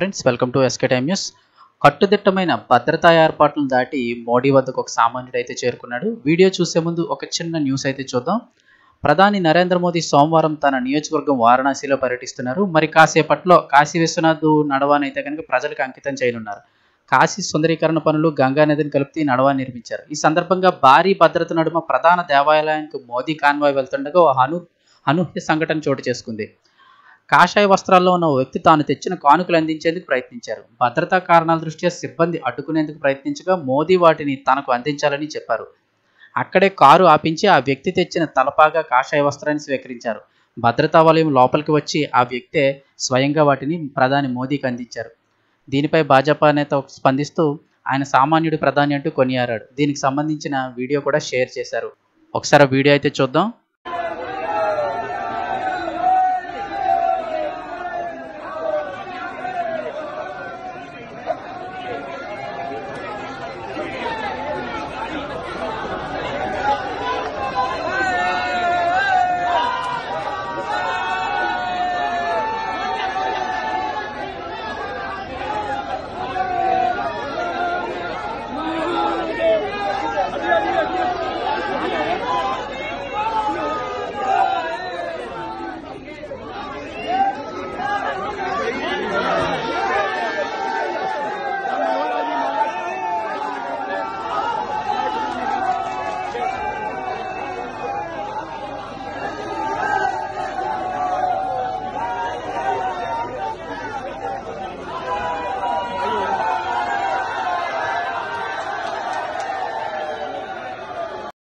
friends welcome to SK time news కట్టుదిట్టమైన భద్రతా ఏర్పాట్లను దాటి మోడీ వద్దకు ఒక సామాన్యుడు అయితే చేరుకున్నాడు వీడియో చూసే ముందు ఒక చిన్న న్యూస్ అయితే చూద్దాం ప్రధాని నరేంద్ర మోదీ సోమవారం తన నియోజకవర్గం వారణాసిలో పర్యటిస్తున్నారు మరి కాసేపట్లో కాశీ విశ్వనాథ్ నడవాన్ అయితే కనుక ప్రజలకు అంకితం చేయనున్నారు కాశీ సుందరీకరణ పనులు గంగా నదిని కలిపి నడవా నిర్మించారు ఈ సందర్భంగా భారీ భద్రత నడుమ ప్రధాన దేవాలయానికి మోదీ కాన్వాయ్ వెళ్తుండగా అను అనూహ్య సంఘటన చోటు చేసుకుంది కాషాయ వస్త్రాల్లో ఉన్న వ్యక్తి తాను తెచ్చిన కానుకలు అందించేందుకు ప్రయత్నించారు భద్రతా కారణాల దృష్ట్యా సిబ్బంది అడ్డుకునేందుకు ప్రయత్నించగా మోదీ వాటిని తనకు అందించాలని చెప్పారు అక్కడే కారు ఆపించి ఆ వ్యక్తి తెచ్చిన తలపాగా కాషాయ వస్త్రాన్ని స్వీకరించారు భద్రతా వలయం లోపలికి వచ్చి ఆ వ్యక్తే స్వయంగా వాటిని ప్రధాని మోదీకి అందించారు దీనిపై భాజపా నేత స్పందిస్తూ ఆయన సామాన్యుడు ప్రధాని అంటూ కొనియారాడు దీనికి సంబంధించిన వీడియో కూడా షేర్ చేశారు ఒకసారి వీడియో అయితే చూద్దాం